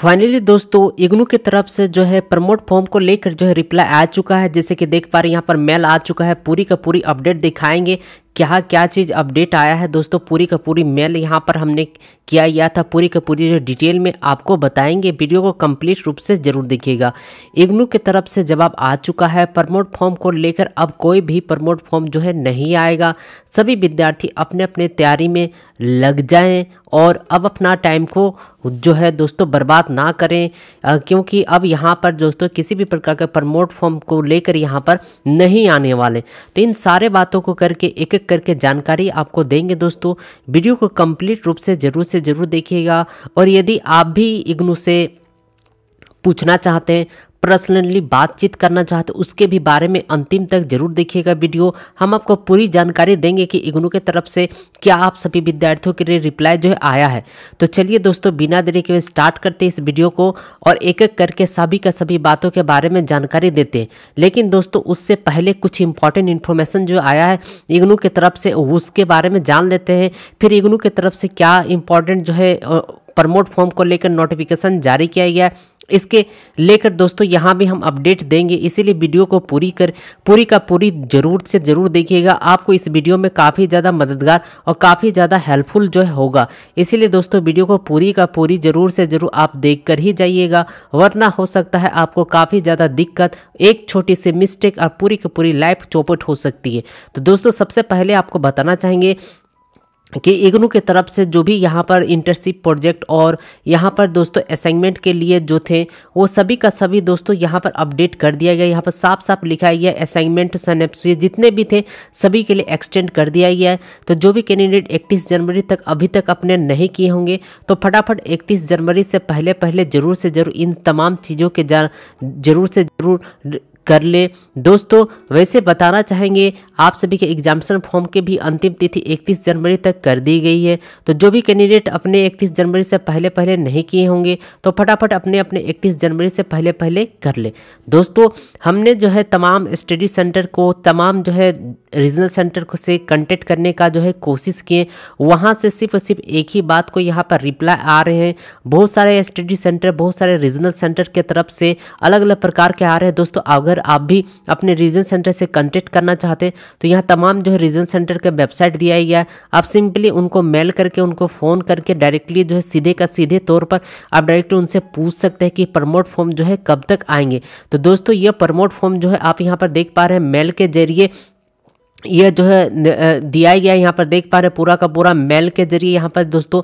finally दोस्तों इग्नू की तरफ से जो है प्रमोट फॉर्म को लेकर जो है रिप्लाई आ चुका है जैसे कि देख पा रहे हैं यहाँ पर मेल आ चुका है पूरी का पूरी अपडेट दिखाएंगे क्या क्या चीज़ अपडेट आया है दोस्तों पूरी का पूरी मेल यहाँ पर हमने किया गया था पूरी का पूरी जो डिटेल में आपको बताएंगे वीडियो को कंप्लीट रूप से ज़रूर देखिएगा इग्नू की तरफ से जवाब आ चुका है प्रमोट फॉर्म को लेकर अब कोई भी प्रमोट फॉर्म जो है नहीं आएगा सभी विद्यार्थी अपने अपने तैयारी में लग जाएं और अब अपना टाइम को जो है दोस्तों बर्बाद ना करें आ, क्योंकि अब यहाँ पर दोस्तों किसी भी प्रकार के प्रमोट फॉर्म को लेकर यहाँ पर नहीं आने वाले तो इन सारे बातों को करके एक क्लिक करके जानकारी आपको देंगे दोस्तों वीडियो को कंप्लीट रूप से ज़रूर से ज़रूर देखिएगा और यदि आप भी इग्नू से पूछना चाहते हैं पर्सनली बातचीत करना चाहते उसके भी बारे में अंतिम तक जरूर देखिएगा वीडियो हम आपको पूरी जानकारी देंगे कि इग्नू के तरफ से क्या आप सभी विद्यार्थियों के लिए रिप्लाई जो है आया है तो चलिए दोस्तों बिना देरी के स्टार्ट करते इस वीडियो को और एक एक करके सभी का सभी बातों के बारे में जानकारी देते हैं लेकिन दोस्तों उससे पहले कुछ इंपॉर्टेंट इन्फॉर्मेशन जो आया है इग्नू के तरफ से उसके बारे में जान लेते हैं फिर इग्नू के तरफ से क्या इंपॉर्टेंट जो है प्रमोट फॉर्म को लेकर नोटिफिकेशन जारी किया गया है इसके लेकर दोस्तों यहाँ भी हम अपडेट देंगे इसीलिए वीडियो को पूरी कर पूरी का पूरी जरूर से ज़रूर देखिएगा आपको इस वीडियो में काफ़ी ज़्यादा मददगार और काफ़ी ज़्यादा हेल्पफुल जो है होगा इसीलिए दोस्तों वीडियो को पूरी का पूरी ज़रूर से ज़रूर आप देख कर ही जाइएगा वरना हो सकता है आपको काफ़ी ज़्यादा दिक्कत एक छोटी सी मिस्टेक और पूरी की पूरी लाइफ चौपट हो सकती है तो दोस्तों सबसे पहले आपको बताना चाहेंगे कि इग्नू के तरफ से जो भी यहाँ पर इंटर्नशिप प्रोजेक्ट और यहाँ पर दोस्तों असाइनमेंट के लिए जो थे वो सभी का सभी दोस्तों यहाँ पर अपडेट कर दिया गया यहाँ पर साफ साफ लिखा गया असाइनमेंट सनएपसी जितने भी थे सभी के लिए एक्सटेंड कर दिया गया है तो जो भी कैंडिडेट इकतीस जनवरी तक अभी तक अपने नहीं किए होंगे तो फटाफट इकतीस जनवरी से पहले पहले ज़रूर से ज़रूर इन तमाम चीज़ों के ज़रूर से ज़रूर कर ले दोस्तों वैसे बताना चाहेंगे आप सभी के एग्जामेशन फॉर्म की भी अंतिम तिथि 31 जनवरी तक कर दी गई है तो जो भी कैंडिडेट अपने 31 जनवरी से पहले पहले नहीं किए होंगे तो फटाफट अपने अपने 31 जनवरी से पहले पहले कर ले दोस्तों हमने जो है तमाम स्टडी सेंटर को तमाम जो है रीजनल सेंटर को से कंटेक्ट करने का जो है कोशिश किए वहाँ से सिर्फ सिर्फ एक ही बात को यहाँ पर रिप्लाई आ रहे हैं बहुत सारे स्टडी सेंटर बहुत सारे रीजनल सेंटर के तरफ से अलग अलग प्रकार के आ रहे हैं दोस्तों अगर अगर आप भी अपने रीजन सेंटर से कंटेक्ट करना चाहते हैं तो यहाँ तमाम जो है रीजन सेंटर का वेबसाइट दिया गया है आप सिंपली उनको मेल करके उनको फ़ोन करके डायरेक्टली जो है सीधे का सीधे तौर पर आप डायरेक्टली उनसे पूछ सकते हैं कि प्रमोट फॉर्म जो है कब तक आएंगे तो दोस्तों ये प्रमोट फॉर्म जो है आप यहाँ पर देख पा रहे हैं मेल के जरिए यह जो है दिया गया यहाँ पर देख पा रहे पूरा का पूरा मेल के जरिए यहाँ पर दोस्तों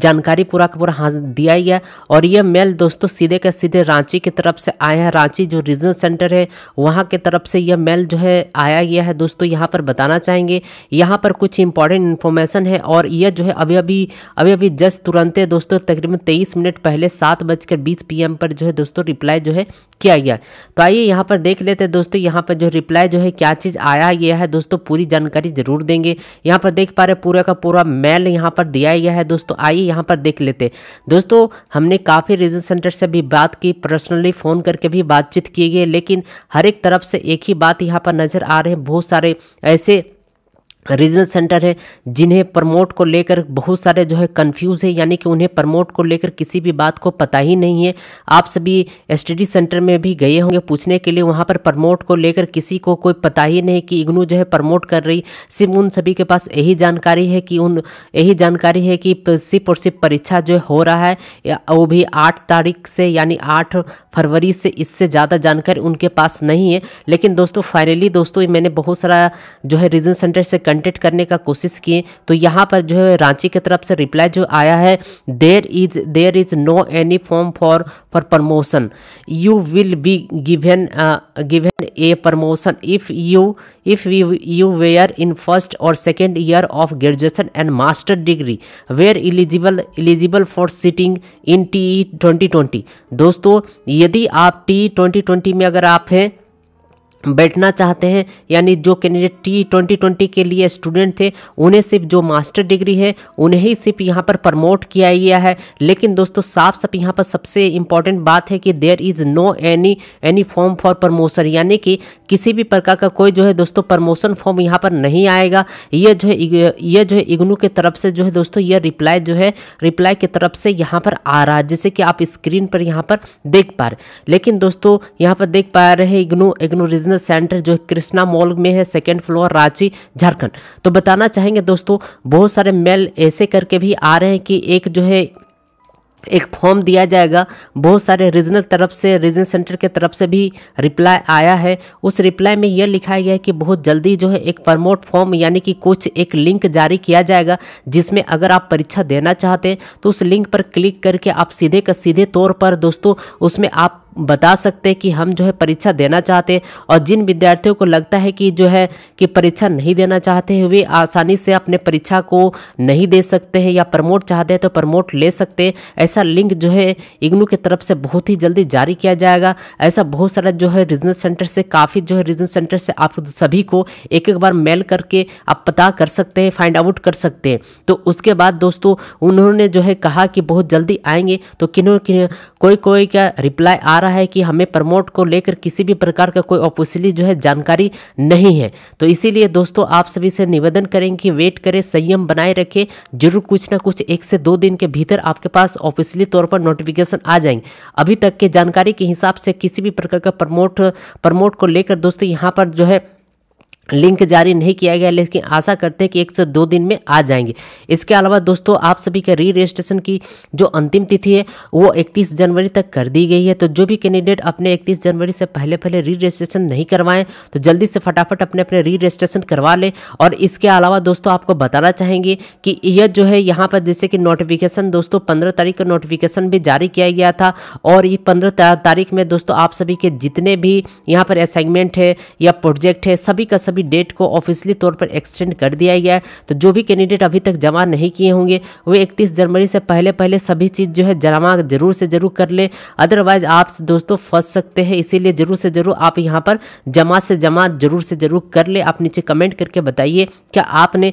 जानकारी पूरा का पूरा हाँ दिया गया और यह मेल दोस्तों सीधे के सीधे रांची की तरफ से आया है रांची जो रीजनल सेंटर है वहाँ के तरफ से यह मेल जो है आया गया है दोस्तों यहाँ पर बताना चाहेंगे यहाँ पर कुछ इंपॉर्टेंट इन्फॉर्मेशन है और यह जो है अभी अभी अभी अभी जस्ट तुरंत दोस्तों तकरीबन तेईस मिनट पहले सात बजकर बीस पी पर जो है दोस्तों रिप्लाई जो है किया गया तो आइए यहाँ पर देख लेते हैं दोस्तों यहाँ पर जो रिप्लाई जो है क्या चीज़ आया गया है दोस्तों दोस्तों पूरी जानकारी जरूर देंगे यहाँ पर देख पा रहे पूरा का पूरा मेल यहाँ पर दिया गया है दोस्तों आइए यहाँ पर देख लेते दोस्तों हमने काफ़ी रीजन सेंटर से भी बात की पर्सनली फ़ोन करके भी बातचीत की गई लेकिन हर एक तरफ से एक ही बात यहाँ पर नज़र आ रहे हैं बहुत सारे ऐसे रीजनल सेंटर है जिन्हें प्रमोट को लेकर बहुत सारे जो है कंफ्यूज है यानी कि उन्हें प्रमोट को लेकर किसी भी बात को पता ही नहीं है आप सभी स्टडी सेंटर में भी गए होंगे पूछने के लिए वहाँ पर प्रमोट को लेकर किसी को कोई पता ही नहीं कि इग्नू जो है प्रमोट कर रही सिर्फ उन सभी के पास यही जानकारी है कि उन यही जानकारी है कि सिर्फ और सिर्फ परीक्षा जो हो रहा है वो भी आठ तारीख से यानी आठ फरवरी से इससे ज़्यादा जानकारी उनके पास नहीं है लेकिन दोस्तों फाइनली दोस्तों मैंने बहुत सारा जो है रीजन सेंटर से कंटेक्ट करने का कोशिश किए तो यहाँ पर जो है रांची की तरफ से रिप्लाई जो आया है there is there is no any form for for promotion you will be given given a promotion if you if you were in first और second year of graduation and master degree were eligible eligible for sitting in T twenty twenty दोस्तों यदि आप T twenty twenty में अगर आप हैं बैठना चाहते हैं यानी जो कैंडिडेट टी ट्वेंटी ट्वेंटी के लिए स्टूडेंट थे उन्हें सिर्फ जो मास्टर डिग्री है उन्हें ही सिर्फ यहाँ पर प्रमोट किया गया है लेकिन दोस्तों साफ साफ यहाँ पर सबसे इम्पॉर्टेंट बात है कि there is no any any form for promotion यानी कि किसी भी प्रकार का कोई जो है दोस्तों प्रमोशन फॉर्म यहाँ पर नहीं आएगा ये जो है ये जो है इग्नू की तरफ से जो है दोस्तों ये रिप्लाई जो है रिप्लाई की तरफ से यहाँ पर आ रहा है जैसे कि आप स्क्रीन पर यहाँ पर देख पा रहे लेकिन दोस्तों यहाँ पर देख पा रहे IGNOU IGNOU region business centre जो कृष्णा मॉल में है सेकेंड फ्लोर रांची झारखंड तो बताना चाहेंगे दोस्तों बहुत सारे मेल ऐसे करके भी आ रहे हैं कि एक जो है एक फॉर्म दिया जाएगा बहुत सारे रीजनल तरफ से रीजन सेंटर के तरफ से भी रिप्लाई आया है उस रिप्लाई में यह लिखा गया है कि बहुत जल्दी जो है एक प्रमोट फॉर्म यानी कि कुछ एक लिंक जारी किया जाएगा जिसमें अगर आप परीक्षा देना चाहते हैं तो उस लिंक पर क्लिक करके आप सीधे का सीधे तौर पर दोस्तों उसमें आप बता सकते हैं कि हम जो है परीक्षा देना चाहते हैं और जिन विद्यार्थियों को लगता है कि जो है कि परीक्षा नहीं देना चाहते हैं वे आसानी से अपने परीक्षा को नहीं दे सकते हैं या प्रमोट चाहते हैं तो प्रमोट ले सकते हैं ऐसा लिंक जो है इग्नू की तरफ से बहुत ही जल्दी जारी किया जाएगा ऐसा बहुत सारा जो है रीजनल सेंटर से काफ़ी जो है रीजनल सेंटर से आप सभी को एक एक बार मेल करके आप पता कर सकते हैं फाइंड आउट कर सकते हैं तो उसके बाद दोस्तों उन्होंने जो है कहा कि बहुत जल्दी आएंगे तो किन्हों किन कोई कोई का रिप्लाई आ रहा रहा है कि हमें प्रमोट को लेकर किसी भी प्रकार का कोई ऑफिशियली जो है जानकारी नहीं है तो इसीलिए दोस्तों आप सभी से निवेदन करेंगे कि वेट करें संयम बनाए रखें जरूर कुछ ना कुछ एक से दो दिन के भीतर आपके पास ऑफिशियली तौर पर नोटिफिकेशन आ जाएंगे अभी तक के जानकारी के हिसाब से किसी भी प्रकार का प्रमोट प्रमोट को लेकर दोस्तों यहाँ पर जो है लिंक जारी नहीं किया गया लेकिन आशा करते हैं कि एक से दो दिन में आ जाएंगे इसके अलावा दोस्तों आप सभी के री रजिस्ट्रेशन की जो अंतिम तिथि है वो 31 जनवरी तक कर दी गई है तो जो भी कैंडिडेट अपने 31 जनवरी से पहले पहले री रजिस्ट्रेशन नहीं करवाएं तो जल्दी से फटाफट अपने अपने री रजिस्ट्रेशन करवा लें और इसके अलावा दोस्तों आपको बताना चाहेंगे कि यह जो है यहाँ पर जैसे कि नोटिफिकेशन दोस्तों पंद्रह तारीख का नोटिफिकेशन भी जारी किया गया था और ये पंद्रह तारीख में दोस्तों आप सभी के जितने भी यहाँ पर असाइनमेंट है या प्रोजेक्ट है सभी का सभी भी डेट को ऑफिशियली तौर पर एक्सटेंड कर दिया गया है तो जो भी कैंडिडेट अभी तक जमा नहीं किए होंगे वो इकतीस जनवरी से पहले पहले सभी चीज़ जो है जमा जरूर से जरूर कर ले अदरवाइज आप दोस्तों फंस सकते हैं इसीलिए जरूर से जरूर आप यहाँ पर जमा से जमा जरूर से जरूर कर ले आप नीचे कमेंट करके बताइए क्या आपने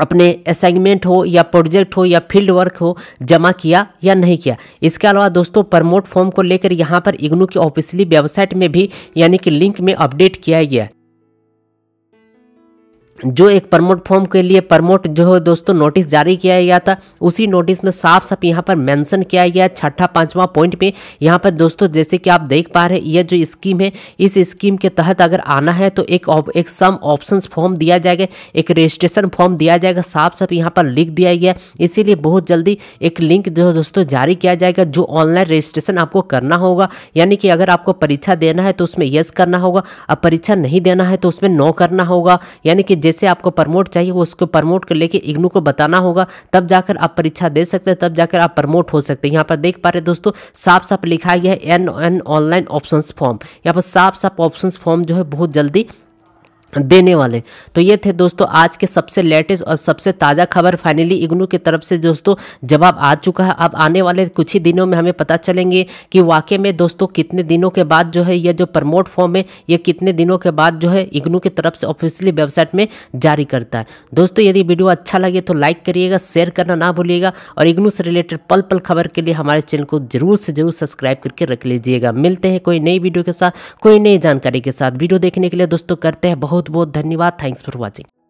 अपने असाइनमेंट हो या प्रोजेक्ट हो या फील्ड वर्क हो जमा किया या नहीं किया इसके अलावा दोस्तों प्रमोट फॉर्म को लेकर यहाँ पर इग्नू की ऑफिशियली वेबसाइट में भी यानी कि लिंक में अपडेट किया गया जो एक प्रमोट फॉर्म के लिए प्रमोट जो है दोस्तों नोटिस जारी किया गया था उसी नोटिस में साफ साफ यहाँ पर मेंशन किया गया छठा पांचवा पॉइंट पे यहाँ पर दोस्तों जैसे कि आप देख पा रहे ये जो स्कीम है इस स्कीम के तहत अगर आना है तो एक एक सम ऑप्शन फॉर्म दिया जाएगा एक रजिस्ट्रेशन फॉर्म दिया जाएगा साफ साफ यहाँ पर लिख दिया गया इसीलिए बहुत जल्दी एक लिंक जो दोस्तों जारी किया जाएगा जो ऑनलाइन रजिस्ट्रेशन आपको करना होगा यानी कि अगर आपको परीक्षा देना है तो उसमें यस करना होगा और परीक्षा नहीं देना है तो उसमें नो करना होगा यानी कि जैसे आपको प्रमोट चाहिए वो उसको प्रमोट कर लेके इग्नू को बताना होगा तब जाकर आप परीक्षा दे सकते हैं तब जाकर आप प्रमोट हो सकते हैं यहाँ पर देख पा रहे दोस्तों साफ साफ लिखा गया है an an online option form यहाँ पर साफ साफ ऑप्शन फॉर्म जो है बहुत जल्दी देने वाले तो ये थे दोस्तों आज के सबसे लेटेस्ट और सबसे ताज़ा खबर फाइनली इग्नू की तरफ से दोस्तों जवाब आ चुका है अब आने वाले कुछ ही दिनों में हमें पता चलेंगे कि वाकई में दोस्तों कितने दिनों के बाद जो है यह जो प्रमोट फॉर्म है यह कितने दिनों के बाद जो है इग्नू की तरफ से ऑफिशियली वेबसाइट में जारी करता है दोस्तों यदि वीडियो अच्छा लगे तो लाइक करिएगा शेयर करना ना भूलिएगा और इग्नू से रिलेटेड पल पल खबर के लिए हमारे चैनल को जरूर से जरूर सब्सक्राइब करके रख लीजिएगा मिलते हैं कोई नई वीडियो के साथ कोई नई जानकारी के साथ वीडियो देखने के लिए दोस्तों करते हैं बहुत बहुत बहुत धन्यवाद थैंक्स फॉर वॉचिंग